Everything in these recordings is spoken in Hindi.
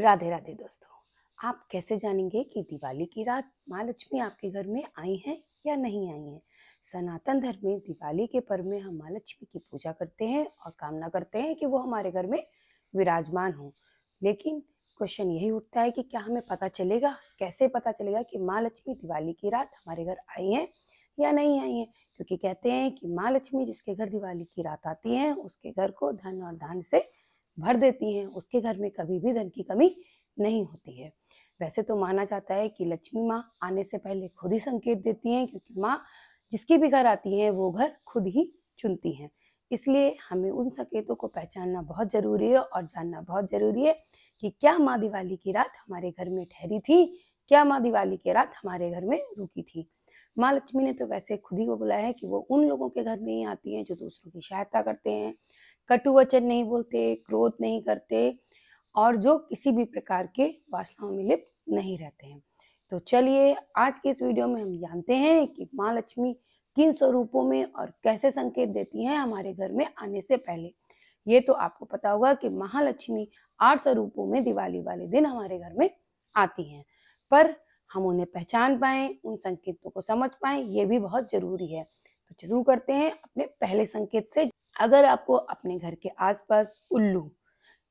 राधे राधे दोस्तों आप कैसे जानेंगे कि दिवाली की रात माँ लक्ष्मी आपके घर में आई हैं या नहीं आई हैं सनातन धर्म में दिवाली के पर्व में हम माँ लक्ष्मी की पूजा करते हैं और कामना करते हैं कि वो हमारे घर में विराजमान हों लेकिन क्वेश्चन यही उठता है कि क्या हमें पता चलेगा कैसे पता चलेगा कि माँ लक्ष्मी दिवाली की रात हमारे घर आई हैं या नहीं आई हैं क्योंकि कहते हैं कि माँ लक्ष्मी जिसके घर दिवाली की रात आती है उसके घर को धन और धान से भर देती हैं उसके घर में कभी भी धन की कमी नहीं होती है वैसे तो माना जाता है कि लक्ष्मी माँ आने से पहले खुद ही संकेत देती हैं क्योंकि माँ जिसके भी घर आती हैं वो घर खुद ही चुनती हैं इसलिए हमें उन संकेतों को पहचानना बहुत ज़रूरी है और जानना बहुत ज़रूरी है कि क्या माँ दिवाली की रात हमारे घर में ठहरी थी क्या माँ दिवाली की रात हमारे घर में रुकी थी माँ लक्ष्मी ने तो वैसे खुद ही वो बुलाया है कि वो उन लोगों के घर में ही आती हैं जो दूसरों की सहायता करते हैं कटु वचन नहीं बोलते क्रोध नहीं करते और जो किसी भी प्रकार के वासनाओं में लिप्त नहीं रहते हैं तो चलिए आज के इस वीडियो में हम जानते हैं कि माँ लक्ष्मी किन स्वरूपों में और कैसे संकेत देती हैं हमारे घर में आने से पहले ये तो आपको पता होगा कि महालक्ष्मी आठ स्वरूपों में दिवाली वाले दिन हमारे घर में आती हैं पर हम उन्हें पहचान पाए उन संकेतों को समझ पाए ये भी बहुत जरूरी है तो शुरू करते हैं अपने पहले संकेत से अगर आपको अपने घर के आसपास उल्लू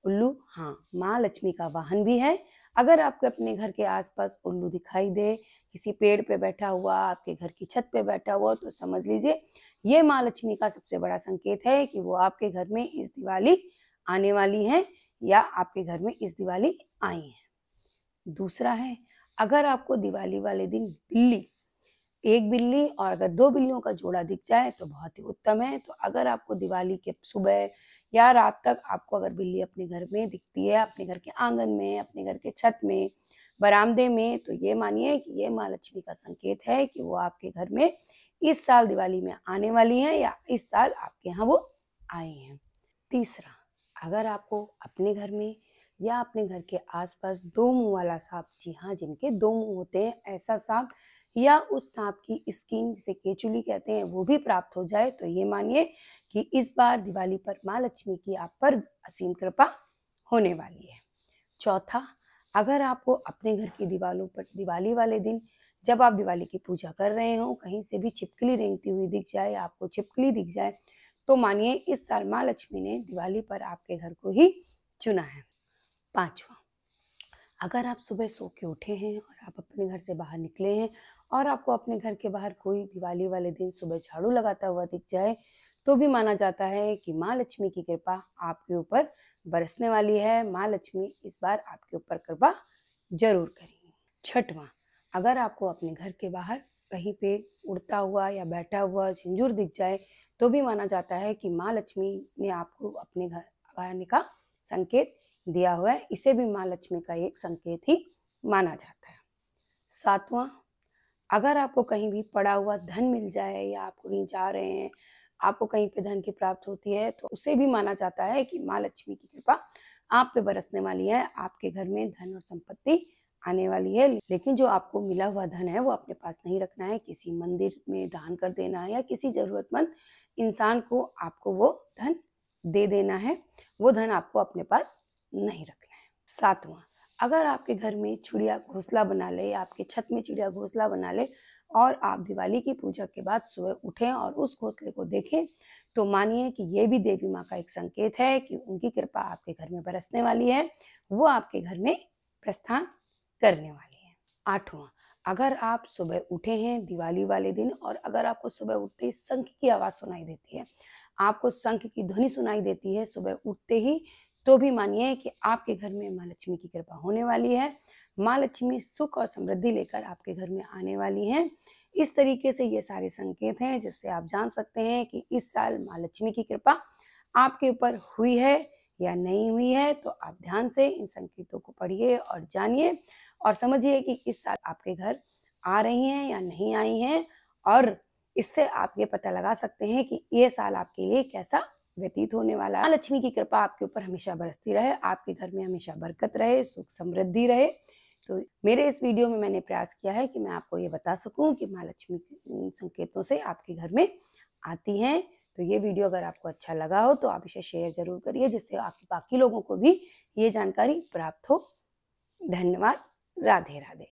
उल्लू हाँ माँ लक्ष्मी का वाहन भी है अगर आपको अपने घर के आसपास उल्लू दिखाई दे किसी पेड़ पे बैठा हुआ आपके घर की छत पे बैठा हुआ तो समझ लीजिए ये माँ लक्ष्मी का सबसे बड़ा संकेत है कि वो आपके घर में इस दिवाली आने वाली है या आपके घर में इस दिवाली आई है दूसरा है अगर आपको दिवाली वाले दिन बिल्ली एक बिल्ली और अगर दो बिल्लियों का जोड़ा दिख जाए तो बहुत ही उत्तम है तो अगर आपको दिवाली के सुबह या रात तक आपको अगर बिल्ली अपने घर में दिखती है अपने घर के आंगन में अपने घर के छत में बरामदे में तो ये मानिए कि ये माँ लक्ष्मी का संकेत है कि वो आपके घर में इस साल दिवाली में आने वाली है या इस साल आपके यहाँ वो आए हैं तीसरा अगर आपको अपने घर में या अपने घर के आसपास दो मुंह वाला सांप जी हाँ जिनके दो मुंह होते हैं ऐसा सांप या उस सांप की स्किन जिसे केचुली कहते हैं वो भी प्राप्त हो जाए तो ये मानिए कि इस बार दिवाली पर माँ लक्ष्मी की आप पर असीम कृपा होने वाली है चौथा अगर आपको अपने घर की दीवालों पर दिवाली वाले दिन जब आप दिवाली की पूजा कर रहे हो कहीं से भी छिपकली रेंगती हुई दिख जाए आपको छिपकली दिख जाए तो मानिए इस साल माँ लक्ष्मी ने दिवाली पर आपके घर को ही चुना है पांचवा अगर आप सुबह सो के उठे हैं और आप अपने घर से बाहर निकले हैं और आपको अपने घर के बाहर कोई दिवाली वाले दिन सुबह झाड़ू लगाता हुआ दिख जाए तो भी माना जाता है कि माँ लक्ष्मी की कृपा आपके ऊपर बरसने वाली है माँ लक्ष्मी इस बार आपके ऊपर कृपा जरूर करेंगी छठवा अगर आपको अपने घर के बाहर कहीं पे उड़ता हुआ या बैठा हुआ झिंझुर दिख जाए तो भी माना जाता है कि माँ लक्ष्मी ने आपको अपने घर आने का संकेत दिया हुआ है इसे भी माँ लक्ष्मी का एक संकेत ही माना जाता है सातवां अगर आपको कहीं भी पड़ा हुआ धन मिल जाए या आपको कहीं जा रहे हैं आपको कहीं पे धन की प्राप्त होती है तो उसे भी माना जाता है कि माँ लक्ष्मी की कृपा आप पे बरसने वाली है आपके घर में धन और संपत्ति आने वाली है लेकिन जो आपको मिला हुआ धन है वो अपने पास नहीं रखना है किसी मंदिर में दान कर देना है या किसी जरूरतमंद इंसान को आपको वो धन दे देना है वो धन आपको अपने पास नहीं रखना है सातवां अगर आपके घर में चिड़िया घोंसला बना ले आपके छत में चिड़िया घोंसला बना ले और आप दिवाली की पूजा के बाद सुबह उठें और उस घोंसले को देखें तो मानिए कि ये भी देवी माँ का एक संकेत है कि उनकी कृपा आपके घर में बरसने वाली है वो आपके घर में प्रस्थान करने वाली है आठवां अगर आप सुबह उठे हैं दिवाली वाले दिन और अगर आपको सुबह उठते ही संख की आवाज़ सुनाई देती है आपको शंख की ध्वनि सुनाई देती है सुबह उठते ही तो भी मानिए कि आपके घर में माँ लक्ष्मी की कृपा होने वाली है माँ लक्ष्मी सुख और समृद्धि लेकर आपके घर में आने वाली हैं इस तरीके से ये सारे संकेत हैं जिससे आप जान सकते हैं कि इस साल माँ लक्ष्मी की कृपा आपके ऊपर हुई है या नहीं हुई है तो आप ध्यान से इन संकेतों को पढ़िए और जानिए और समझिए कि इस साल आपके घर आ रही हैं या नहीं आई हैं और इससे आप ये पता लगा सकते हैं कि ये साल आपके लिए कैसा व्यतीत होने वाला है हाँ, लक्ष्मी की कृपा आपके ऊपर हमेशा बरसती रहे आपके घर में हमेशा बरकत रहे सुख समृद्धि रहे तो मेरे इस वीडियो में मैंने प्रयास किया है कि मैं आपको ये बता सकूं कि माँ लक्ष्मी संकेतों से आपके घर में आती हैं तो ये वीडियो अगर आपको अच्छा लगा हो तो आप इसे शेयर जरूर करिए जिससे आपके बाकी लोगों को भी ये जानकारी प्राप्त हो धन्यवाद राधे राधे